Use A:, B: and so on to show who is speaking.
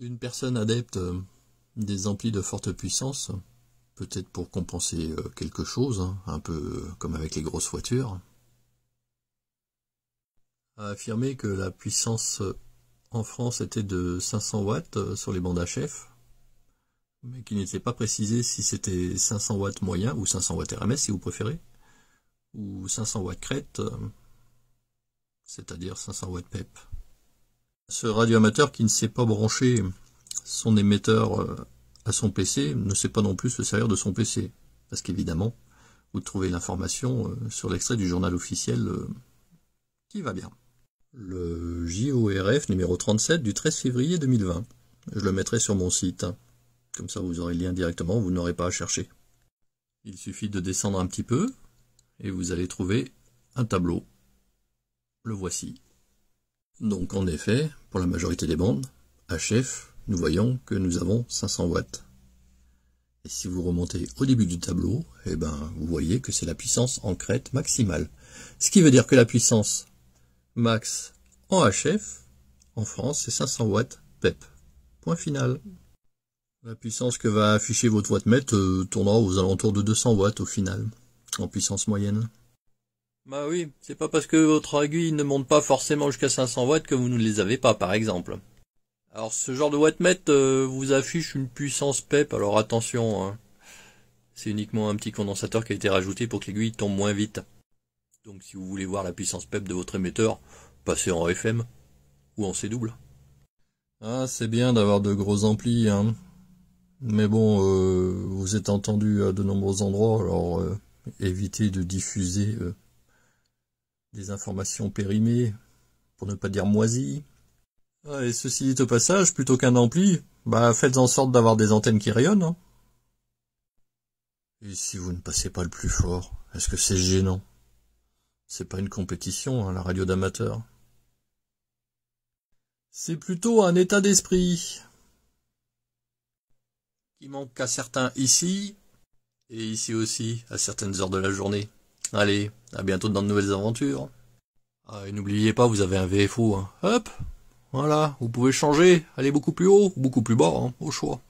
A: Une personne adepte euh, des amplis de forte puissance, peut-être pour compenser euh, quelque chose, hein, un peu euh, comme avec les grosses voitures, a affirmé que la puissance en France était de 500 watts sur les bandes HF, mais qu'il n'était pas précisé si c'était 500 watts moyen ou 500 watts RMS si vous préférez, ou 500 watts crête, c'est-à-dire 500 watts PEP. Ce radioamateur qui ne sait pas brancher son émetteur euh, à son PC ne sait pas non plus se servir de son PC. Parce qu'évidemment, vous trouvez l'information euh, sur l'extrait du journal officiel euh, qui va bien. Le JORF numéro 37 du 13 février 2020. Je le mettrai sur mon site. Comme ça, vous aurez le lien directement, vous n'aurez pas à chercher. Il suffit de descendre un petit peu et vous allez trouver un tableau. Le voici. Donc en effet, pour la majorité des bandes, HF, nous voyons que nous avons 500 watts. Et si vous remontez au début du tableau, eh ben, vous voyez que c'est la puissance en crête maximale. Ce qui veut dire que la puissance max en HF, en France, c'est 500 watts PEP. Point final. La puissance que va afficher votre wattmètre euh, tournera aux alentours de 200 watts au final, en puissance moyenne. Bah oui, c'est pas parce que votre aiguille ne monte pas forcément jusqu'à 500 watts que vous ne les avez pas, par exemple. Alors ce genre de wattmètre euh, vous affiche une puissance PEP, alors attention, hein. c'est uniquement un petit condensateur qui a été rajouté pour que l'aiguille tombe moins vite. Donc si vous voulez voir la puissance PEP de votre émetteur, passez en FM ou en C double. Ah c'est bien d'avoir de gros amplis, hein. mais bon, euh, vous êtes entendu à de nombreux endroits, alors euh, évitez de diffuser des informations périmées, pour ne pas dire moisies. Ah, et ceci dit au passage, plutôt qu'un ampli, bah faites en sorte d'avoir des antennes qui rayonnent. Hein. Et si vous ne passez pas le plus fort, est-ce que c'est gênant C'est pas une compétition, hein, la radio d'amateur. C'est plutôt un état d'esprit qui manque à certains ici, et ici aussi, à certaines heures de la journée. Allez, à bientôt dans de nouvelles aventures. Ah, et n'oubliez pas, vous avez un VFO. Hein. Hop Voilà, vous pouvez changer, aller beaucoup plus haut, beaucoup plus bas, hein, au choix.